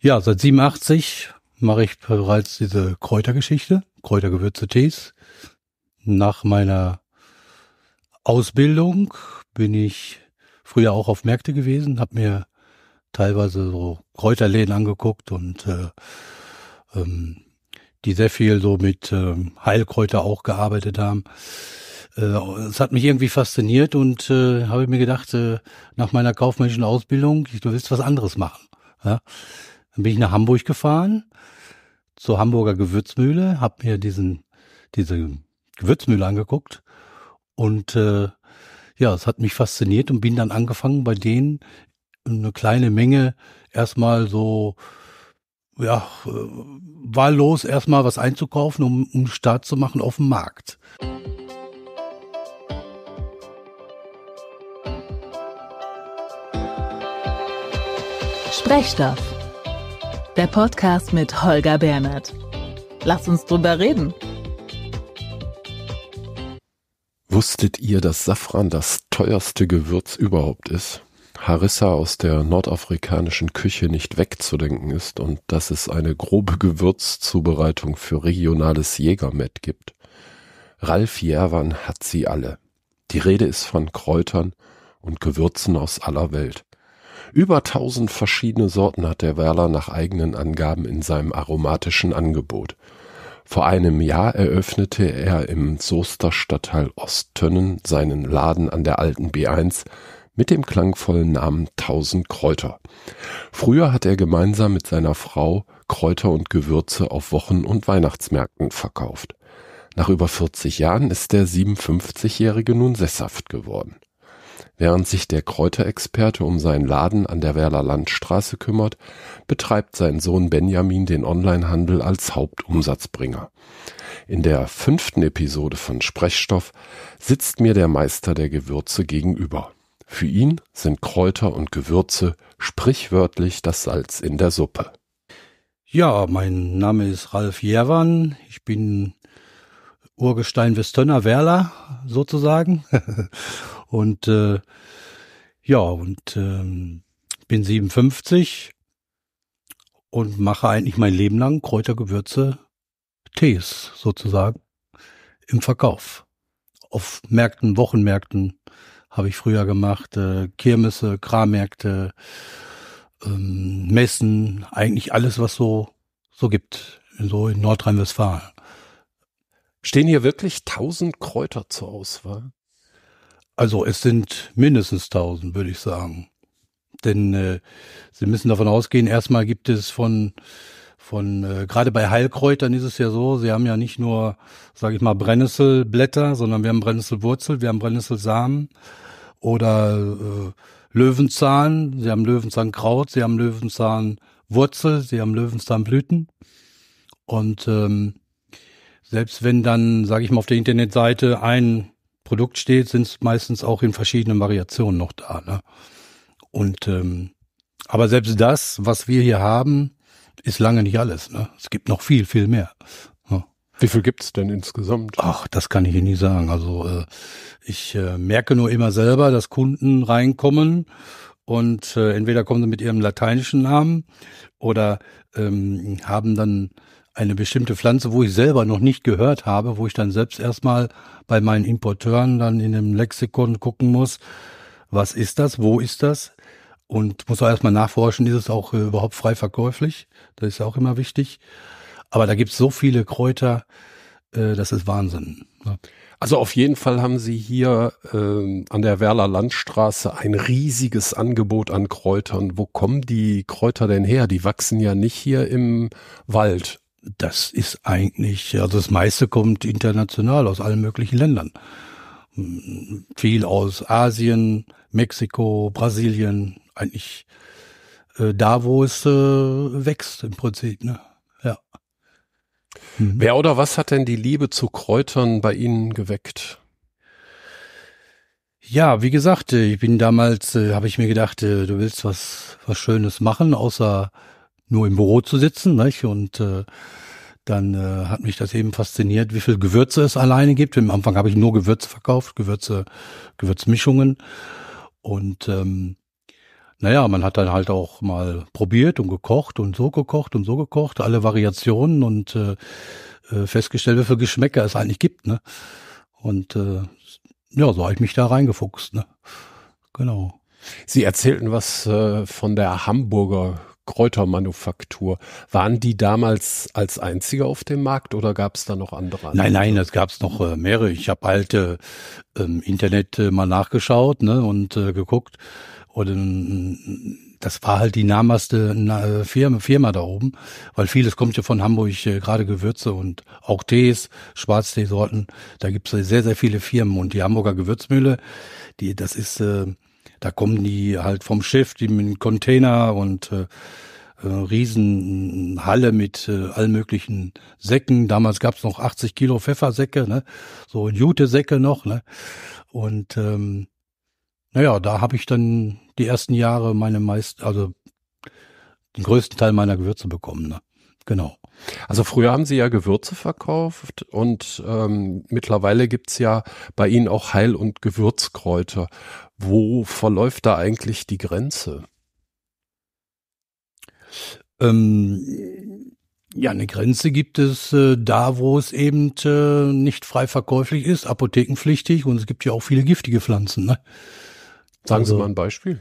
Ja, seit 87 mache ich bereits diese Kräutergeschichte, Kräutergewürze Tees. Nach meiner Ausbildung bin ich früher auch auf Märkte gewesen, habe mir teilweise so Kräuterläden angeguckt und äh, ähm, die sehr viel so mit ähm, Heilkräuter auch gearbeitet haben. Äh, es hat mich irgendwie fasziniert und äh, habe mir gedacht, äh, nach meiner kaufmännischen Ausbildung, du willst was anderes machen. Ja? Dann bin ich nach Hamburg gefahren, zur Hamburger Gewürzmühle, habe mir diesen, diese Gewürzmühle angeguckt und äh, ja, es hat mich fasziniert und bin dann angefangen, bei denen eine kleine Menge erstmal so ja, äh, wahllos erstmal was einzukaufen, um, um Start zu machen auf dem Markt. Sprechstoff der Podcast mit Holger Bernhardt. Lass uns drüber reden. Wusstet ihr, dass Safran das teuerste Gewürz überhaupt ist? Harissa aus der nordafrikanischen Küche nicht wegzudenken ist und dass es eine grobe Gewürzzubereitung für regionales Jägermet gibt. Ralf Järwan hat sie alle. Die Rede ist von Kräutern und Gewürzen aus aller Welt. Über tausend verschiedene Sorten hat der Werler nach eigenen Angaben in seinem aromatischen Angebot. Vor einem Jahr eröffnete er im Soester Stadtteil Osttönnen seinen Laden an der alten B1 mit dem klangvollen Namen Tausend Kräuter. Früher hat er gemeinsam mit seiner Frau Kräuter und Gewürze auf Wochen- und Weihnachtsmärkten verkauft. Nach über 40 Jahren ist der 57-Jährige nun sesshaft geworden. Während sich der Kräuterexperte um seinen Laden an der Werler Landstraße kümmert, betreibt sein Sohn Benjamin den Onlinehandel als Hauptumsatzbringer. In der fünften Episode von Sprechstoff sitzt mir der Meister der Gewürze gegenüber. Für ihn sind Kräuter und Gewürze sprichwörtlich das Salz in der Suppe. Ja, mein Name ist Ralf Jerwan. Ich bin Urgestein Westönner Werler sozusagen Und äh, ja, und ähm, bin 57 und mache eigentlich mein Leben lang Kräutergewürze, Tees sozusagen im Verkauf. Auf Märkten, Wochenmärkten habe ich früher gemacht, äh, Kirmesse, Kramärkte, ähm, Messen, eigentlich alles, was so so gibt, so in Nordrhein-Westfalen. Stehen hier wirklich tausend Kräuter zur Auswahl? Also es sind mindestens 1000, würde ich sagen. Denn äh, Sie müssen davon ausgehen, erstmal gibt es von von äh, gerade bei Heilkräutern ist es ja so, sie haben ja nicht nur, sage ich mal, Brennnesselblätter, sondern wir haben Brennnesselwurzel, wir haben Brennnesselsamen oder äh, Löwenzahn, sie haben Löwenzahnkraut, sie haben Löwenzahnwurzel, sie haben Löwenzahnblüten. Und ähm, selbst wenn dann, sage ich mal, auf der Internetseite ein Produkt steht, sind es meistens auch in verschiedenen Variationen noch da. Ne? Und ähm, aber selbst das, was wir hier haben, ist lange nicht alles. Ne? Es gibt noch viel, viel mehr. Ja. Ne? Wie viel gibt es denn insgesamt? Ach, das kann ich Ihnen nicht sagen. Also äh, ich äh, merke nur immer selber, dass Kunden reinkommen und äh, entweder kommen sie mit ihrem lateinischen Namen oder ähm, haben dann eine bestimmte Pflanze, wo ich selber noch nicht gehört habe, wo ich dann selbst erstmal bei meinen Importeuren dann in dem Lexikon gucken muss, was ist das, wo ist das? Und muss auch erstmal nachforschen, ist es auch äh, überhaupt frei verkäuflich? Das ist ja auch immer wichtig. Aber da gibt's so viele Kräuter, äh, das ist Wahnsinn. Ne? Also auf jeden Fall haben Sie hier ähm, an der Werler Landstraße ein riesiges Angebot an Kräutern. Wo kommen die Kräuter denn her? Die wachsen ja nicht hier im Wald das ist eigentlich, also das meiste kommt international aus allen möglichen Ländern. Viel aus Asien, Mexiko, Brasilien, eigentlich äh, da, wo es äh, wächst im Prinzip. Ne? Ja. Mhm. Wer oder was hat denn die Liebe zu Kräutern bei Ihnen geweckt? Ja, wie gesagt, äh, ich bin damals, äh, habe ich mir gedacht, du willst was, was Schönes machen, außer nur im Büro zu sitzen. Nicht? Und äh, dann äh, hat mich das eben fasziniert, wie viel Gewürze es alleine gibt. Im Anfang habe ich nur Gewürze verkauft, Gewürze, Gewürzmischungen. Und ähm, naja, man hat dann halt auch mal probiert und gekocht und so gekocht und so gekocht, alle Variationen und äh, äh, festgestellt, wie viel Geschmäcker es eigentlich gibt. Ne? Und äh, ja, so habe ich mich da reingefuchst. Ne? Genau. Sie erzählten was äh, von der Hamburger Kräutermanufaktur. Waren die damals als einzige auf dem Markt oder gab es da noch andere? Nein, nein, es gab es noch äh, mehrere. Ich habe halt äh, im Internet äh, mal nachgeschaut ne, und äh, geguckt. Und ähm, das war halt die nahmaste Firma, Firma da oben, weil vieles kommt ja von Hamburg, äh, gerade Gewürze und auch Tees, Schwarzteesorten. Da gibt es sehr, sehr viele Firmen und die Hamburger Gewürzmühle, die, das ist äh, da kommen die halt vom Schiff, die mit dem Container und äh, äh Riesenhalle mit äh, all möglichen Säcken. Damals gab's noch 80 Kilo Pfeffersäcke, ne? so Jute-Säcke noch. Ne? Und ähm, naja, da habe ich dann die ersten Jahre meine meist, also den größten Teil meiner Gewürze bekommen. Ne? Genau. Also früher haben Sie ja Gewürze verkauft und ähm, mittlerweile gibt's ja bei Ihnen auch Heil- und Gewürzkräuter wo verläuft da eigentlich die Grenze? Ähm, ja, eine Grenze gibt es äh, da, wo es eben äh, nicht frei verkäuflich ist, apothekenpflichtig und es gibt ja auch viele giftige Pflanzen. Ne? Sagen also, Sie mal ein Beispiel.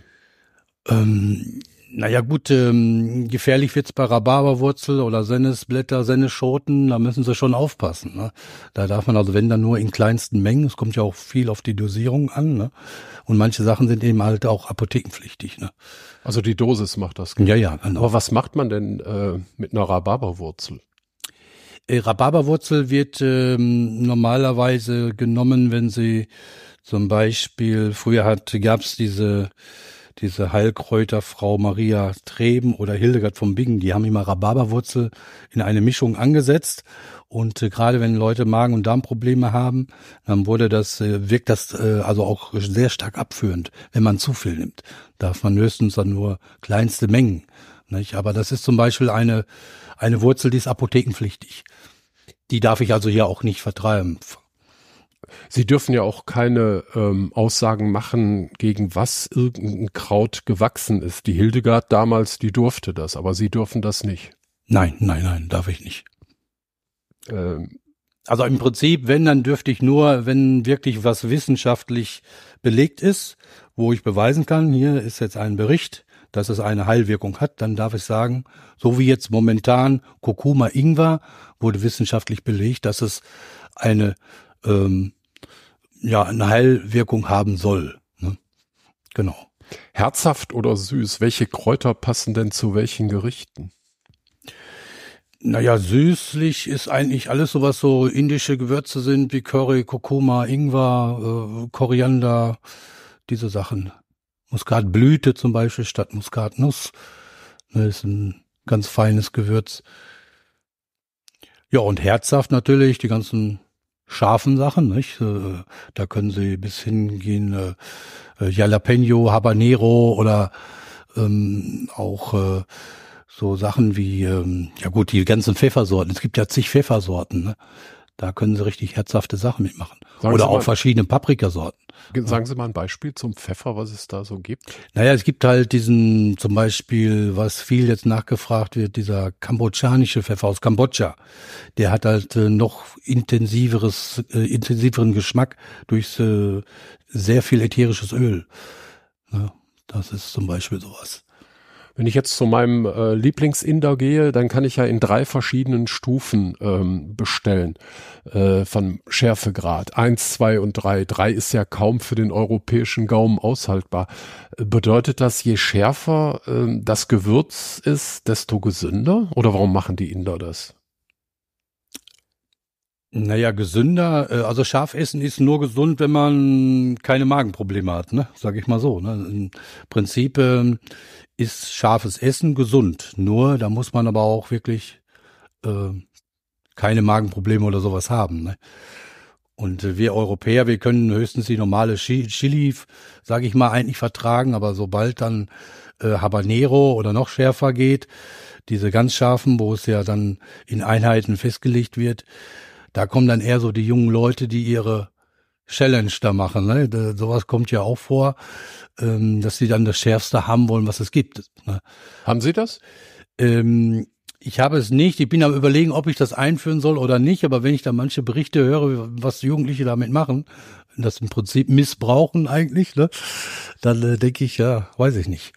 Ähm, naja gut, ähm, gefährlich wird's bei Rhabarberwurzel oder Sennisblätter, Senneschoten, da müssen sie schon aufpassen. Ne? Da darf man also, wenn dann nur in kleinsten Mengen, es kommt ja auch viel auf die Dosierung an. Ne? Und manche Sachen sind eben halt auch apothekenpflichtig. Ne? Also die Dosis macht das. Genau. Ja, ja, genau. Aber was macht man denn äh, mit einer Rhabarberwurzel? Äh, Rhabarberwurzel wird ähm, normalerweise genommen, wenn sie zum Beispiel, früher hat gab's diese diese Heilkräuterfrau Maria Treben oder Hildegard vom Bingen, die haben immer Rhabarberwurzel in eine Mischung angesetzt. Und äh, gerade wenn Leute Magen- und Darmprobleme haben, dann wurde das, äh, wirkt das äh, also auch sehr stark abführend, wenn man zu viel nimmt. Darf man höchstens dann nur kleinste Mengen. Nicht? Aber das ist zum Beispiel eine, eine Wurzel, die ist apothekenpflichtig. Die darf ich also hier auch nicht vertreiben. Sie dürfen ja auch keine ähm, Aussagen machen, gegen was irgendein Kraut gewachsen ist. Die Hildegard damals, die durfte das, aber Sie dürfen das nicht. Nein, nein, nein, darf ich nicht. Ähm, also im Prinzip, wenn, dann dürfte ich nur, wenn wirklich was wissenschaftlich belegt ist, wo ich beweisen kann, hier ist jetzt ein Bericht, dass es eine Heilwirkung hat, dann darf ich sagen, so wie jetzt momentan Kurkuma Ingwer wurde wissenschaftlich belegt, dass es eine ähm, ja, eine Heilwirkung haben soll. Ne? Genau. Herzhaft oder süß? Welche Kräuter passen denn zu welchen Gerichten? Naja, süßlich ist eigentlich alles so, was so indische Gewürze sind, wie Curry, Kurkuma, Ingwer, äh, Koriander, diese Sachen. Muskatblüte zum Beispiel statt Muskatnuss. Das ne, ist ein ganz feines Gewürz. Ja, und herzhaft natürlich, die ganzen scharfen Sachen. Nicht? Äh, da können Sie bis hingehen äh, äh, Jalapeno, Habanero oder ähm, auch äh, so Sachen wie, ähm, ja gut, die ganzen Pfeffersorten. Es gibt ja zig Pfeffersorten. Ne? Da können Sie richtig herzhafte Sachen mitmachen. Sagen Oder mal, auch verschiedene Paprikasorten. Sagen Sie mal ein Beispiel zum Pfeffer, was es da so gibt. Naja, es gibt halt diesen zum Beispiel, was viel jetzt nachgefragt wird, dieser kambodschanische Pfeffer aus Kambodscha. Der hat halt äh, noch intensiveres, äh, intensiveren Geschmack durch äh, sehr viel ätherisches Öl. Ja, das ist zum Beispiel sowas. Wenn ich jetzt zu meinem äh, Lieblingsinder gehe, dann kann ich ja in drei verschiedenen Stufen ähm, bestellen äh, von Schärfegrad. Eins, zwei und drei. Drei ist ja kaum für den europäischen Gaumen aushaltbar. Äh, bedeutet das, je schärfer äh, das Gewürz ist, desto gesünder? Oder warum machen die Inder das? Naja, gesünder, äh, also scharf essen ist nur gesund, wenn man keine Magenprobleme hat, ne? Sag ich mal so. Ne? Im Prinzip ähm, ist scharfes Essen gesund. Nur da muss man aber auch wirklich äh, keine Magenprobleme oder sowas haben. Ne? Und äh, wir Europäer, wir können höchstens die normale Chili, sage ich mal, eigentlich vertragen, aber sobald dann äh, Habanero oder noch schärfer geht, diese ganz scharfen, wo es ja dann in Einheiten festgelegt wird, da kommen dann eher so die jungen Leute, die ihre Challenge da machen. Ne? Da, sowas kommt ja auch vor, ähm, dass sie dann das Schärfste haben wollen, was es gibt. Ne? Haben Sie das? Ähm, ich habe es nicht. Ich bin am überlegen, ob ich das einführen soll oder nicht. Aber wenn ich da manche Berichte höre, was Jugendliche damit machen, das im Prinzip missbrauchen eigentlich, ne? dann äh, denke ich, ja, weiß ich nicht.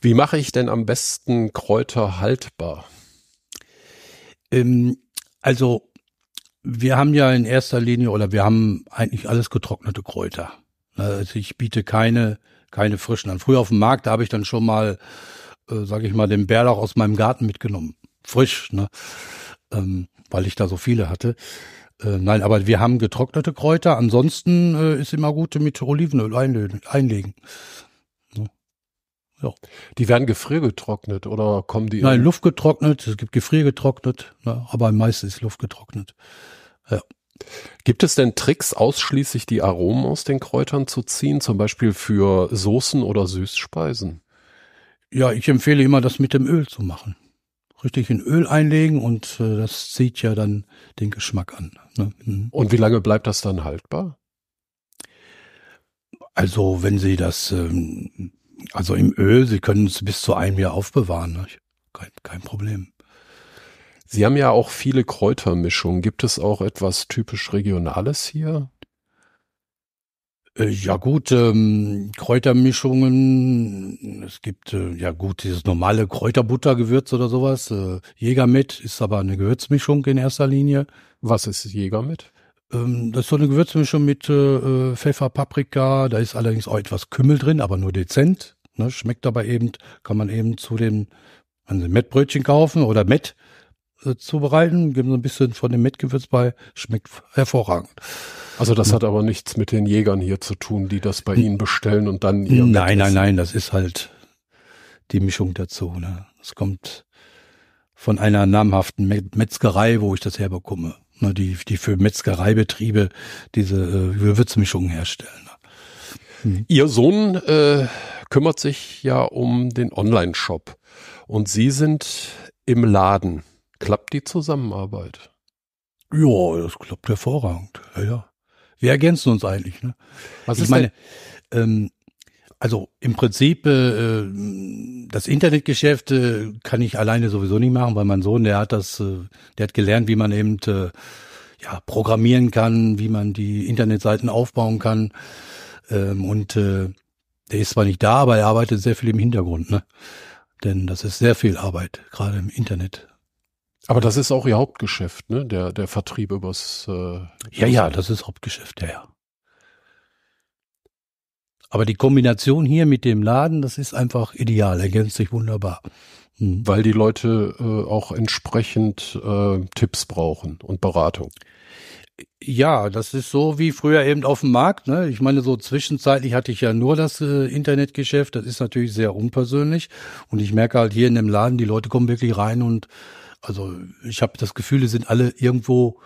Wie mache ich denn am besten Kräuter haltbar? Ähm, also wir haben ja in erster Linie oder wir haben eigentlich alles getrocknete Kräuter. Also ich biete keine, keine frischen an. Früher auf dem Markt, da habe ich dann schon mal, äh, sage ich mal, den Bärlauch aus meinem Garten mitgenommen. Frisch, ne? Ähm, weil ich da so viele hatte. Äh, nein, aber wir haben getrocknete Kräuter. Ansonsten äh, ist immer gut mit Olivenöl einlegen. einlegen. Ne? Ja. Die werden gefriergetrocknet oder kommen die? Nein, Luft getrocknet. Es gibt gefriergetrocknet, ne? aber meistens ist Luft getrocknet. Ja. Gibt es denn Tricks, ausschließlich die Aromen aus den Kräutern zu ziehen, zum Beispiel für Soßen oder Süßspeisen? Ja, ich empfehle immer, das mit dem Öl zu machen. Richtig in Öl einlegen und äh, das zieht ja dann den Geschmack an. Ne? Mhm. Und wie lange bleibt das dann haltbar? Also, wenn Sie das, ähm, also im Öl, Sie können es bis zu einem Jahr aufbewahren. Ne? Kein, kein Problem. Sie haben ja auch viele Kräutermischungen. Gibt es auch etwas typisch Regionales hier? Äh, ja gut, ähm, Kräutermischungen, es gibt äh, ja gut dieses normale Kräuterbuttergewürz oder sowas. Äh, Jägermet ist aber eine Gewürzmischung in erster Linie. Was ist Jägermet? Ähm, das ist so eine Gewürzmischung mit äh, äh Pfeffer, Paprika, da ist allerdings auch etwas Kümmel drin, aber nur dezent. Ne? Schmeckt aber eben, kann man eben zu dem, also Mettbrötchen kaufen oder Mett äh, zubereiten, geben so ein bisschen von dem Mitgewürz bei, schmeckt hervorragend. Also das hm. hat aber nichts mit den Jägern hier zu tun, die das bei hm. Ihnen bestellen und dann ihr Nein, nein, nein, das ist halt die Mischung dazu. Ne? Das kommt von einer namhaften Metzgerei, wo ich das herbekomme. Ne? Die, die für Metzgereibetriebe diese äh, Gewürzmischungen herstellen. Ne? Hm. Ihr Sohn äh, kümmert sich ja um den Online-Shop und Sie sind im Laden. Klappt die Zusammenarbeit? Ja, das klappt hervorragend. Ja, ja. Wir ergänzen uns eigentlich. Ne? Was ich ist meine, ähm, also im Prinzip äh, das Internetgeschäft äh, kann ich alleine sowieso nicht machen, weil mein Sohn, der hat das, äh, der hat gelernt, wie man eben äh, ja programmieren kann, wie man die Internetseiten aufbauen kann. Ähm, und äh, der ist zwar nicht da, aber er arbeitet sehr viel im Hintergrund, ne? Denn das ist sehr viel Arbeit, gerade im Internet. Aber das ist auch ihr Hauptgeschäft, ne? Der, der Vertrieb übers. Äh, ja, ja, das ist Hauptgeschäft, ja, ja. Aber die Kombination hier mit dem Laden, das ist einfach ideal, ergänzt sich wunderbar. Mhm. Weil die Leute äh, auch entsprechend äh, Tipps brauchen und Beratung. Ja, das ist so wie früher eben auf dem Markt. Ne? Ich meine, so zwischenzeitlich hatte ich ja nur das äh, Internetgeschäft. Das ist natürlich sehr unpersönlich. Und ich merke halt hier in dem Laden, die Leute kommen wirklich rein und also ich habe das Gefühl, die sind alle irgendwo,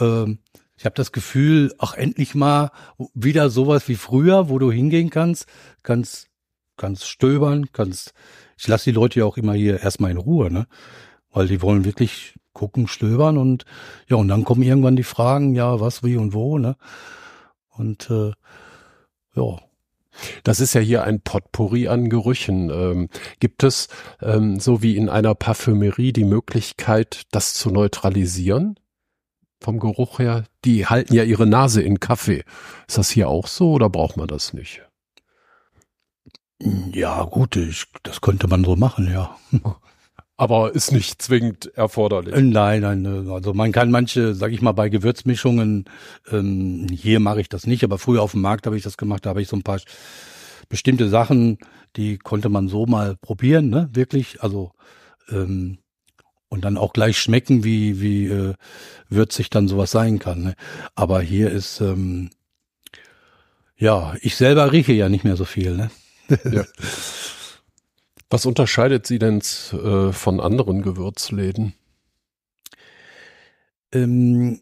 ähm, ich habe das Gefühl, ach endlich mal wieder sowas wie früher, wo du hingehen kannst, kannst, kannst stöbern, kannst, ich lasse die Leute ja auch immer hier erstmal in Ruhe, ne? Weil die wollen wirklich gucken, stöbern und ja, und dann kommen irgendwann die Fragen, ja, was, wie und wo, ne? Und äh, ja, das ist ja hier ein Potpourri an Gerüchen. Ähm, gibt es, ähm, so wie in einer Parfümerie, die Möglichkeit, das zu neutralisieren? Vom Geruch her? Die halten ja ihre Nase in Kaffee. Ist das hier auch so oder braucht man das nicht? Ja, gut, ich, das könnte man so machen, ja. aber ist nicht zwingend erforderlich. Äh, nein, nein, ne, also man kann manche, sag ich mal, bei Gewürzmischungen, ähm, hier mache ich das nicht, aber früher auf dem Markt habe ich das gemacht, da habe ich so ein paar bestimmte Sachen, die konnte man so mal probieren, ne, wirklich, also ähm, und dann auch gleich schmecken, wie, wie äh, würzig dann sowas sein kann. Ne? Aber hier ist, ähm, ja, ich selber rieche ja nicht mehr so viel, ne? Ja. Was unterscheidet sie denn äh, von anderen Gewürzläden? Ähm,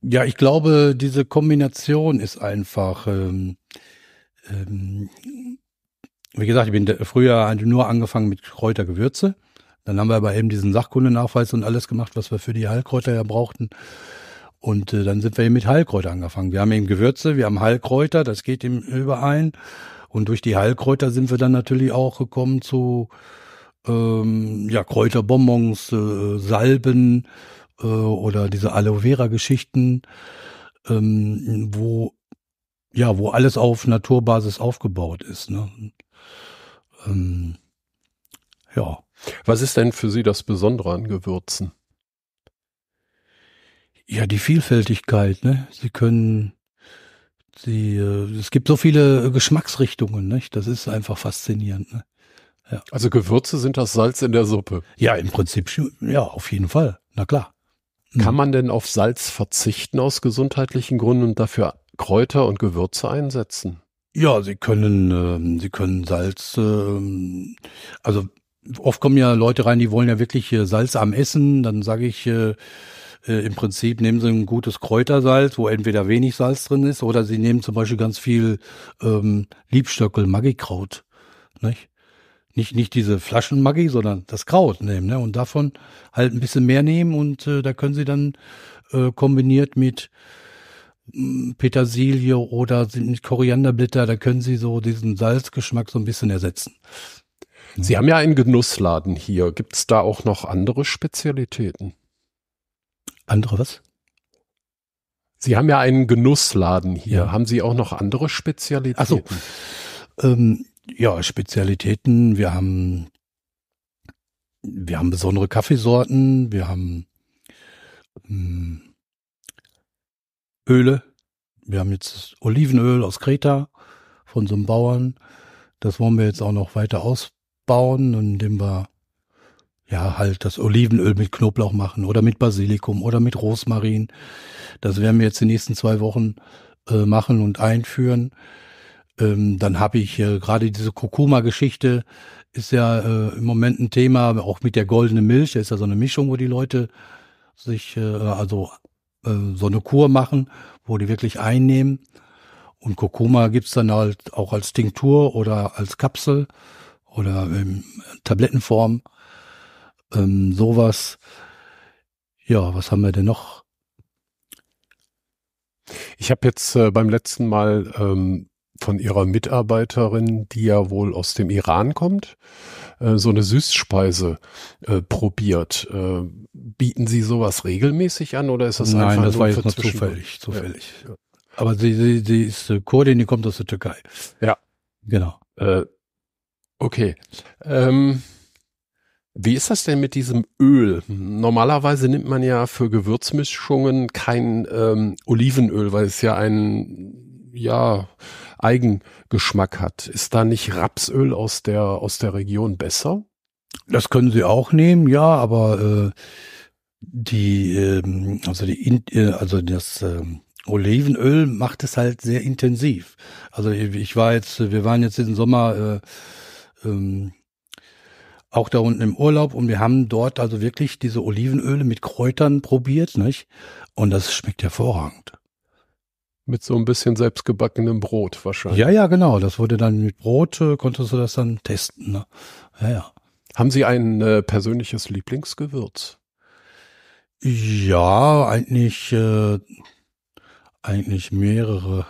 ja, ich glaube, diese Kombination ist einfach. Ähm, ähm, wie gesagt, ich bin früher nur angefangen mit Kräutergewürze. Dann haben wir aber eben diesen Sachkundenachweis und alles gemacht, was wir für die Heilkräuter ja brauchten. Und äh, dann sind wir eben mit Heilkräuter angefangen. Wir haben eben Gewürze, wir haben Heilkräuter, das geht eben überein. Und durch die Heilkräuter sind wir dann natürlich auch gekommen zu ähm, ja, Kräuterbonbons, äh, Salben äh, oder diese Aloe Vera-Geschichten, ähm, wo ja, wo alles auf Naturbasis aufgebaut ist. Ne? Ähm, ja. Was ist denn für Sie das Besondere an Gewürzen? Ja, die Vielfältigkeit. Ne? Sie können die, äh, es gibt so viele Geschmacksrichtungen, nicht? Das ist einfach faszinierend. Ne? Ja. Also Gewürze sind das Salz in der Suppe. Ja, im Prinzip, ja, auf jeden Fall. Na klar. Mhm. Kann man denn auf Salz verzichten aus gesundheitlichen Gründen und dafür Kräuter und Gewürze einsetzen? Ja, sie können, äh, sie können Salz, äh, also oft kommen ja Leute rein, die wollen ja wirklich äh, Salz am Essen, dann sage ich, äh, äh, im Prinzip nehmen sie ein gutes Kräutersalz, wo entweder wenig Salz drin ist, oder sie nehmen zum Beispiel ganz viel ähm, Liebstöckel, Magikraut. Nicht? nicht, nicht diese Flaschen-Maggi, sondern das Kraut nehmen ne? und davon halt ein bisschen mehr nehmen und äh, da können sie dann äh, kombiniert mit mm, Petersilie oder mit Korianderblätter, da können sie so diesen Salzgeschmack so ein bisschen ersetzen. Sie haben ja einen Genussladen hier. Gibt es da auch noch andere Spezialitäten? Andere was? Sie haben ja einen Genussladen hier. Ja. Haben Sie auch noch andere Spezialitäten? Ach so. ähm, ja, Spezialitäten. Wir haben, wir haben besondere Kaffeesorten. Wir haben mh, hm, Öle. Wir haben jetzt Olivenöl aus Kreta von so einem Bauern. Das wollen wir jetzt auch noch weiter ausbauen, indem wir ja, halt das Olivenöl mit Knoblauch machen oder mit Basilikum oder mit Rosmarin. Das werden wir jetzt die nächsten zwei Wochen äh, machen und einführen. Ähm, dann habe ich äh, gerade diese Kurkuma-Geschichte ist ja äh, im Moment ein Thema, auch mit der goldenen Milch. Da ist ja so eine Mischung, wo die Leute sich äh, also äh, so eine Kur machen, wo die wirklich einnehmen. Und Kurkuma gibt's dann halt auch als Tinktur oder als Kapsel oder in Tablettenform ähm, sowas. Ja, was haben wir denn noch? Ich habe jetzt äh, beim letzten Mal ähm, von ihrer Mitarbeiterin, die ja wohl aus dem Iran kommt, äh, so eine Süßspeise äh, probiert. Äh, bieten Sie sowas regelmäßig an oder ist das Nein, einfach das war jetzt nur zufällig? Zufällig. Ja. Aber sie, sie, sie ist äh, Kurdin, die kommt aus der Türkei. Ja, genau. Äh, okay. Ähm, wie ist das denn mit diesem Öl? Normalerweise nimmt man ja für Gewürzmischungen kein ähm, Olivenöl, weil es ja einen ja, Eigengeschmack hat. Ist da nicht Rapsöl aus der, aus der Region besser? Das können Sie auch nehmen, ja, aber äh, die, ähm, also die, äh, also das ähm, Olivenöl macht es halt sehr intensiv. Also ich war jetzt, wir waren jetzt diesen Sommer äh, ähm, auch da unten im Urlaub und wir haben dort also wirklich diese Olivenöle mit Kräutern probiert, nicht? Und das schmeckt hervorragend. Mit so ein bisschen selbstgebackenem Brot wahrscheinlich. Ja, ja, genau. Das wurde dann mit Brot, äh, konntest du das dann testen. Ne? Ja, ja. Haben Sie ein äh, persönliches Lieblingsgewürz? Ja, eigentlich, äh, eigentlich mehrere.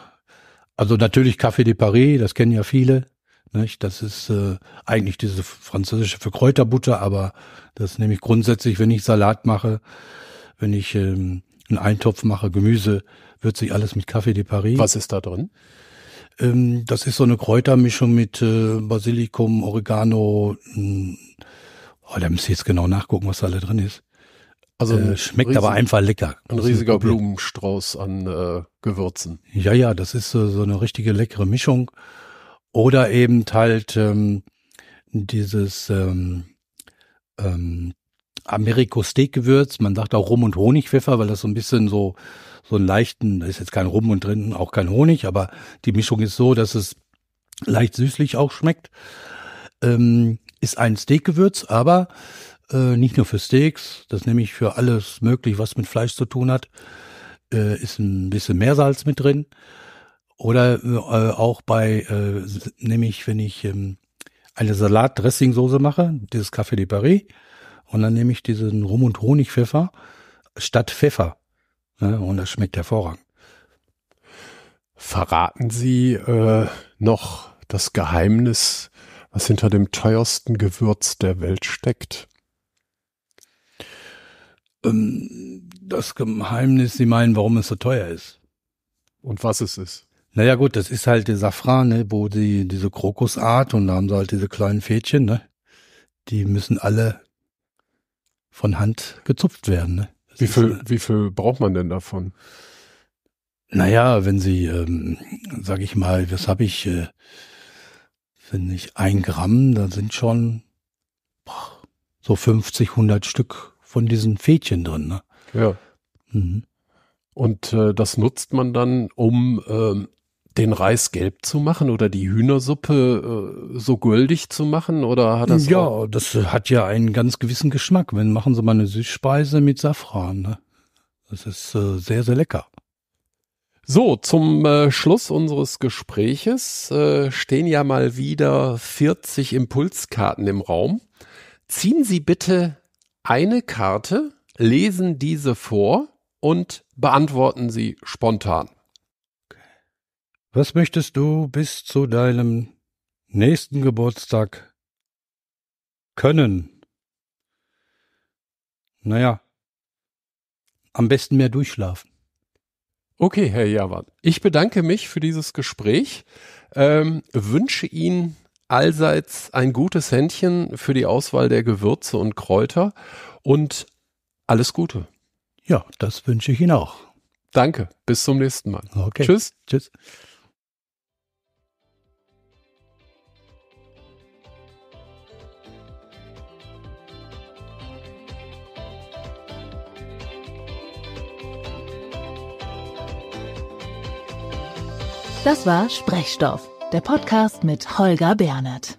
Also natürlich Café de Paris, das kennen ja viele. Nicht? Das ist äh, eigentlich diese französische für Kräuterbutter, aber das nehme ich grundsätzlich, wenn ich Salat mache, wenn ich ähm, einen Eintopf mache, Gemüse, wird sich alles mit Café de Paris. Was ist da drin? Ähm, das ist so eine Kräutermischung mit äh, Basilikum, Oregano. Mh, hm, oh, da müsste ich jetzt genau nachgucken, was da alle drin ist. Also äh, schmeckt riesen, aber einfach lecker. Ein riesiger Blumenstrauß an äh, Gewürzen. Ja, ja, das ist äh, so eine richtige leckere Mischung. Oder eben halt ähm, dieses ähm, ähm, Ameriko-Steak-Gewürz. Man sagt auch Rum- und Honigpfeffer, weil das so ein bisschen so, so einen leichten, da ist jetzt kein Rum und drin auch kein Honig, aber die Mischung ist so, dass es leicht süßlich auch schmeckt. Ähm, ist ein Steak-Gewürz, aber äh, nicht nur für Steaks, das nehme ich für alles möglich, was mit Fleisch zu tun hat. Äh, ist ein bisschen Meersalz mit drin. Oder äh, auch bei, äh, nämlich wenn ich ähm, eine Salatdressingsoße mache, dieses Café de Paris, und dann nehme ich diesen Rum- und Honigpfeffer statt Pfeffer. Ne? Und das schmeckt hervorragend. Verraten Sie äh, noch das Geheimnis, was hinter dem teuersten Gewürz der Welt steckt? Ähm, das Geheimnis, Sie meinen, warum es so teuer ist. Und was es ist. Naja gut, das ist halt der Safran, ne, wo die, diese Krokusart und da haben sie halt diese kleinen Fädchen, ne? Die müssen alle von Hand gezupft werden, ne? wie viel, ist, halt wie viel braucht man denn davon? Naja, wenn sie, ähm, sag ich mal, was habe ich, äh, wenn ich ein Gramm, da sind schon boah, so 50, 100 Stück von diesen Fädchen drin, ne? Ja. Mhm. Und äh, das nutzt man dann, um ähm, den Reis gelb zu machen oder die Hühnersuppe äh, so güldig zu machen oder hat das Ja, auch? das hat ja einen ganz gewissen Geschmack. Wenn machen Sie mal eine Süßspeise mit Safran, ne? Das ist äh, sehr sehr lecker. So, zum äh, Schluss unseres Gespräches äh, stehen ja mal wieder 40 Impulskarten im Raum. Ziehen Sie bitte eine Karte, lesen diese vor und beantworten Sie spontan. Was möchtest du bis zu deinem nächsten Geburtstag können? Naja, am besten mehr durchschlafen. Okay, Herr Jawad, ich bedanke mich für dieses Gespräch, ähm, wünsche Ihnen allseits ein gutes Händchen für die Auswahl der Gewürze und Kräuter und alles Gute. Ja, das wünsche ich Ihnen auch. Danke, bis zum nächsten Mal. Okay. Tschüss. Tschüss. Das war Sprechstoff, der Podcast mit Holger Bernert.